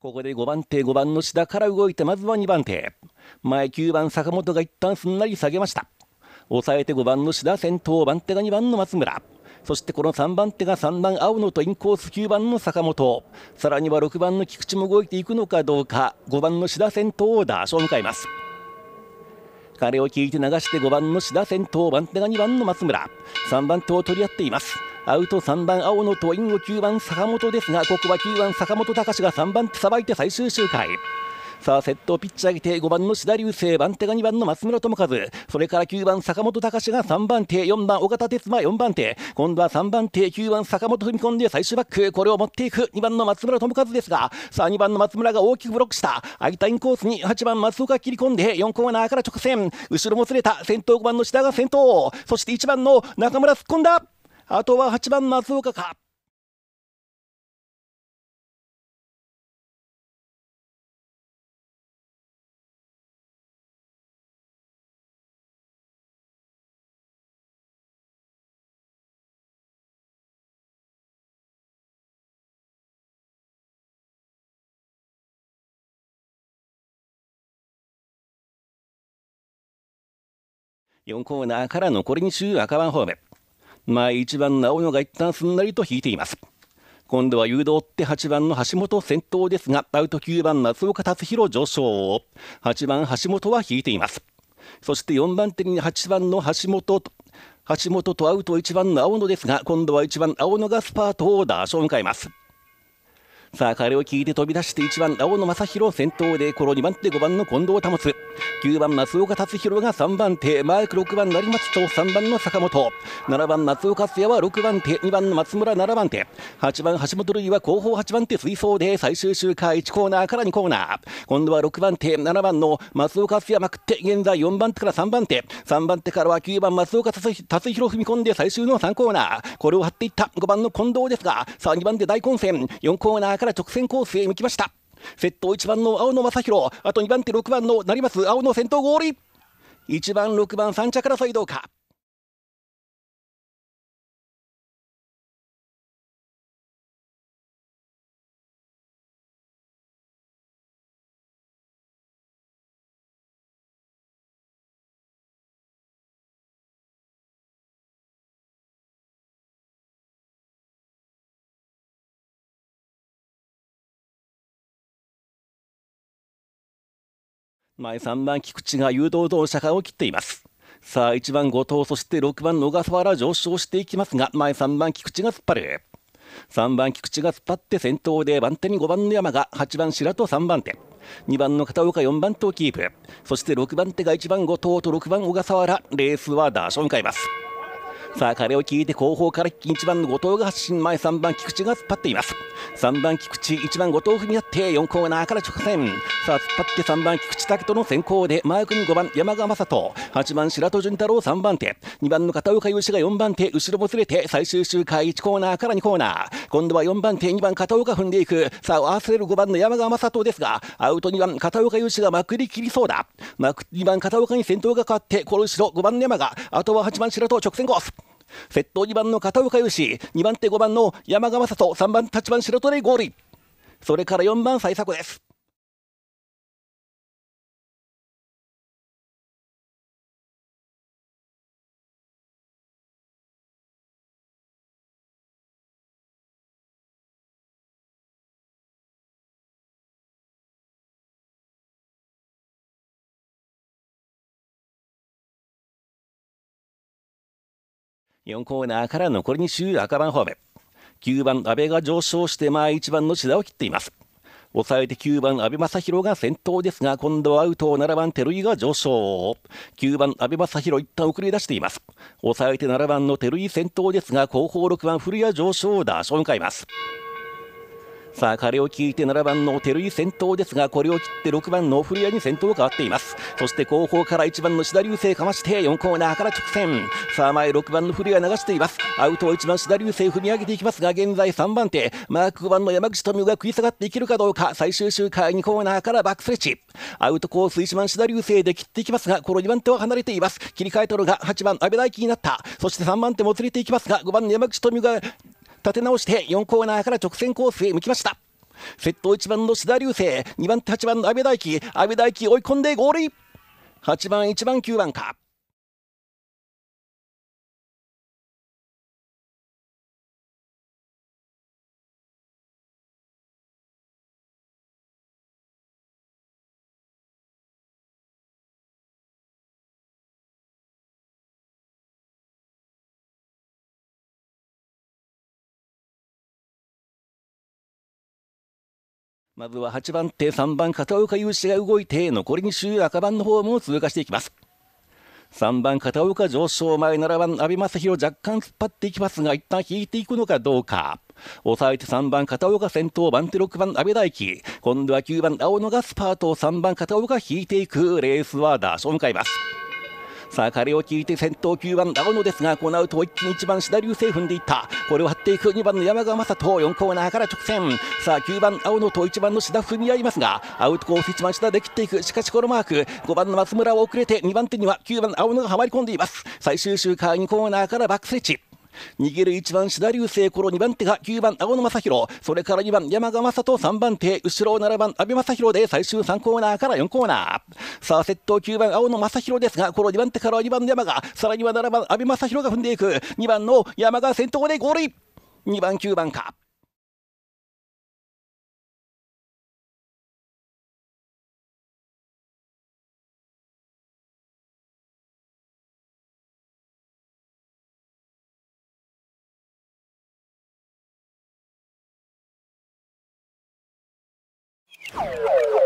ここで5番手5番の志田から動いてまずは2番手前9番坂本が一旦すんなり下げました抑えて5番の志田先頭番手が2番の松村そしてこの3番手が3番青野とインコース9番の坂本さらには6番の菊池も動いていくのかどうか5番の志田先頭をダーシを迎えます彼を聞いて流して5番の志田先頭番手が2番の松村3番手を取り合っていますアウト3番青野とインゴ9番坂本ですがここは9番坂本隆が3番手さばいて最終周回さあ先頭ピッチ上げて5番の志田流星番手が2番の松村智和それから9番坂本隆が3番手4番尾形哲馬4番手今度は3番手9番坂本踏み込んで最終バックこれを持っていく2番の松村智和ですがさあ2番の松村が大きくブロックした空いたインコースに8番松岡切り込んで4コーナーから直線後ろもずれた先頭5番の志田が先頭そして1番の中村突っ込んだあとは8番松岡か。4コーナーから残り2周赤番方面。前1番青野が一旦すんなりと引いています。今度は誘導って8番の橋本先頭ですが、アウト9番松岡達弘上昇。8番橋本は引いています。そして4番手に8番の橋本と、橋本とアウト1番の青野ですが、今度は1番青野がスパートをダーショを迎えます。さあ、彼を聞いて飛び出して1番、青野正弘先頭で、この2番手5番の近藤保つ。9番松岡達弘が3番手マーク6番成町と3番の坂本7番松岡敦也は6番手2番の松村7番手8番橋本類は後方8番手水槽で最終周回1コーナーから2コーナー今度は6番手7番の松岡敦也まくって現在4番手から3番手3番手からは9番松岡達弘踏み込んで最終の3コーナーこれを張っていった5番の近藤ですがさあ2番手大混戦4コーナーから直線コースへ向きましたセット1番の青野正弘あと2番手6番のなります青野先頭合理1番6番3着争いどうか前3番菊池が誘導動車化を切っていますさあ1番後藤そして6番小笠原上昇していきますが前3番菊池が突っ張る3番菊池が突っ張って先頭で番手に5番の山が8番白と3番手2番の片岡4番手をキープそして6番手が1番後藤と6番小笠原レースはダーションを迎えますさあ彼を聞いて後方から1番の後藤が発進前3番菊池が突っ張っています3番菊池1番後藤踏み合って4コーナーから直線さあ突っ張って3番菊池武人の先行でマークに5番山川雅人8番白戸潤太郎3番手2番の片岡優志が4番手後ろもずれて最終周回1コーナーから2コーナー今度は4番手2番片岡踏んでいくさあ合わせる5番の山川雅人ですがアウト2番片岡優志がまくりきりそうだ2番片岡に先頭が変わってこの後ろ5番の山があとは8番白戸直線コース先頭2番の片岡由志2番手5番の山川里3番立番白鳥ゴーリそれから4番最作です4コーナーから残り2周赤番方面9番阿部が上昇して前1番の志田を切っています抑えて9番、阿部正弘が先頭ですが、今度はアウトを7番、照井が上昇。9番、阿部正弘、一旦送り出しています。抑えて7番の照井先頭ですが、後方6番、古谷上昇をダーションます。さあ彼を聞いて7番の照井先頭ですがこれを切って6番の古谷に先頭変わっていますそして後方から1番の志田流星かまして4コーナーから直線さあ前6番の古谷流していますアウトを1番志田流星踏み上げていきますが現在3番手マーク5番の山口富美が食い下がっていけるかどうか最終周回2コーナーからバックスレッチアウトコース1番志田流星で切っていきますがこの2番手は離れています切り替え取るが8番阿部大輝になったそして3番手も連れていきますが5番の山口富美が立て直して4コーナーから直線コースへ向きました先頭1番の志田流星2番手8番の阿部大輝阿部大輝追い込んでゴール8番1番9番かまずは8番手、3番片岡雄志が動いて、残り2周赤番のホームを通過していきます。3番片岡上昇前7番阿部正弘若干突っ張っていきますが一旦引いていくのかどうか抑えて3番片岡先頭番手6番阿部大輝今度は9番青野がスパートを3番片岡引いていくレースはダーション向かいますさあ彼を聞いて先頭9番青野ですがこのアウトを一気に1番下流星踏んでいったこれを張っていく2番の山川雅人4コーナーから直線さあ9番青野と1番の志田踏み合いますがアウトコース1番下で切っていくしかしこのマーク5番の松村を遅れて2番手には9番青野がはまり込んでいます最終周回2コーナーからバックスイッチ逃げる1番志田流星の2番手が9番青野正弘それから2番山川雅人3番手後ろ7番阿部正弘で最終3コーナーから4コーナーさあ先頭9番青野正弘ですがこの2番手から2番山がさらには7番阿部正弘が踏んでいく2番の山が先頭でゴール2番9番か Oh,